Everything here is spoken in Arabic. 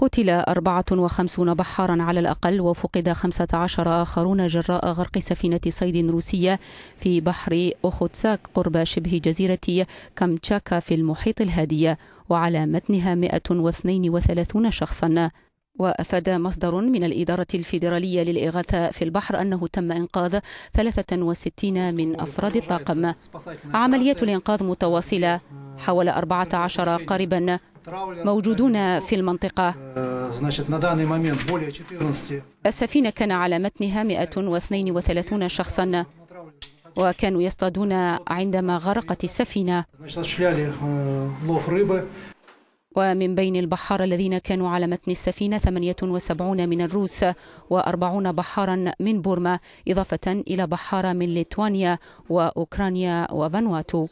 قتل 54 بحارا على الأقل وفقد 15 آخرون جراء غرق سفينة صيد روسية في بحر أوخوتساك قرب شبه جزيرة كامتشاكا في المحيط الهادي وعلى متنها 132 شخصا وأفاد مصدر من الإدارة الفيدرالية للإغاثة في البحر أنه تم إنقاذ 63 من أفراد الطاقم عمليات الإنقاذ متواصلة حوالي 14 قريبا موجودون في المنطقة السفينة كان على متنها 132 شخصا وكانوا يصطادون عندما غرقت السفينة ومن بين البحارة الذين كانوا على متن السفينة 78 من الروس و40 بحارا من بورما إضافة إلى بحارة من ليتوانيا وأوكرانيا وفانواتو